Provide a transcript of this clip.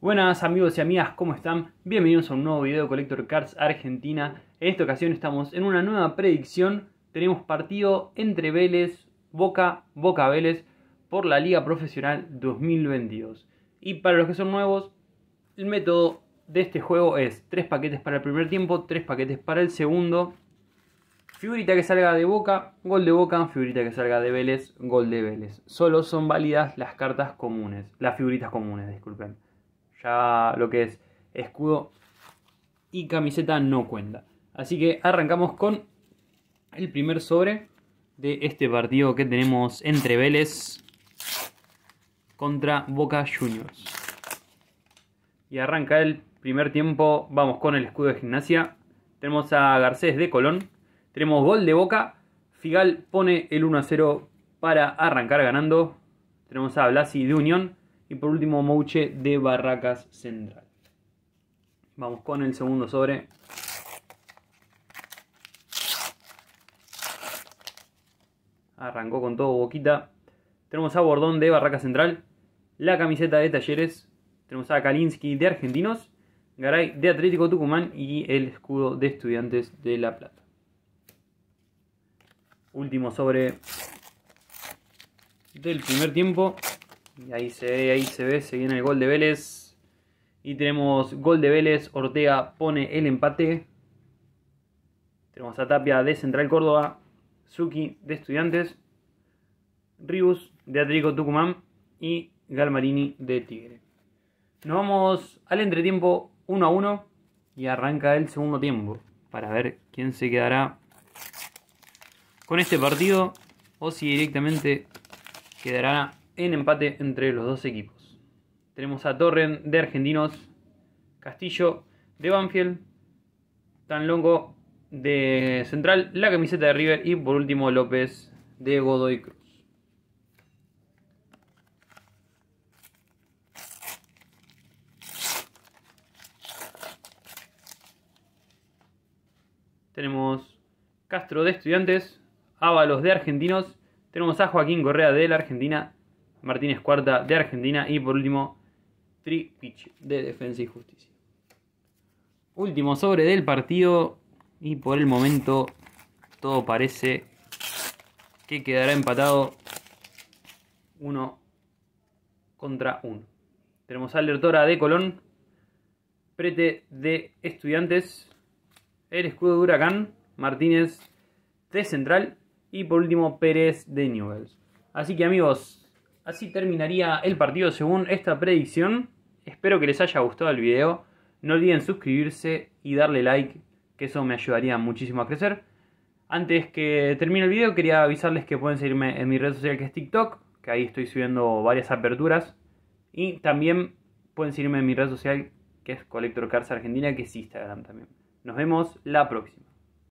Buenas amigos y amigas, ¿cómo están? Bienvenidos a un nuevo video de Collector Cards Argentina. En esta ocasión estamos en una nueva predicción. Tenemos partido entre Vélez, Boca, Boca Vélez por la Liga Profesional 2022. Y para los que son nuevos, el método de este juego es 3 paquetes para el primer tiempo, 3 paquetes para el segundo. Figurita que salga de Boca, gol de Boca, figurita que salga de Vélez, gol de Vélez. Solo son válidas las cartas comunes, las figuritas comunes, disculpen. Ya lo que es escudo y camiseta no cuenta. Así que arrancamos con el primer sobre de este partido que tenemos entre Vélez contra Boca Juniors. Y arranca el primer tiempo, vamos con el escudo de gimnasia. Tenemos a Garcés de Colón, tenemos gol de Boca, Figal pone el 1 a 0 para arrancar ganando. Tenemos a Blasi de Unión, y por último, Mouche de Barracas Central. Vamos con el segundo sobre. Arrancó con todo Boquita. Tenemos a Bordón de Barracas Central. La camiseta de Talleres. Tenemos a Kalinski de Argentinos. Garay de Atlético Tucumán. Y el escudo de Estudiantes de La Plata. Último sobre del primer tiempo. Y ahí se ve, ahí se ve, se viene el gol de Vélez. Y tenemos gol de Vélez, Ortega pone el empate. Tenemos a Tapia de Central Córdoba, Suki de Estudiantes, Ribus de Atrico Tucumán y Galmarini de Tigre. Nos vamos al entretiempo 1 a 1 y arranca el segundo tiempo para ver quién se quedará con este partido o si directamente quedará en empate entre los dos equipos. Tenemos a Torren de Argentinos, Castillo de Banfield, Tan Longo de Central, la camiseta de River y por último López de Godoy Cruz. Tenemos Castro de Estudiantes, Ábalos de Argentinos, tenemos a Joaquín Correa de la Argentina, Martínez Cuarta de Argentina y por último Tripich de Defensa y Justicia. Último sobre del partido y por el momento todo parece que quedará empatado 1 contra uno. Tenemos a de Colón, Prete de Estudiantes, el escudo de Huracán, Martínez de Central y por último Pérez de Newells. Así que amigos, Así terminaría el partido según esta predicción. Espero que les haya gustado el video. No olviden suscribirse y darle like, que eso me ayudaría muchísimo a crecer. Antes que termine el video quería avisarles que pueden seguirme en mi red social que es TikTok, que ahí estoy subiendo varias aperturas. Y también pueden seguirme en mi red social que es Collector Cars Argentina, que es Instagram también. Nos vemos la próxima.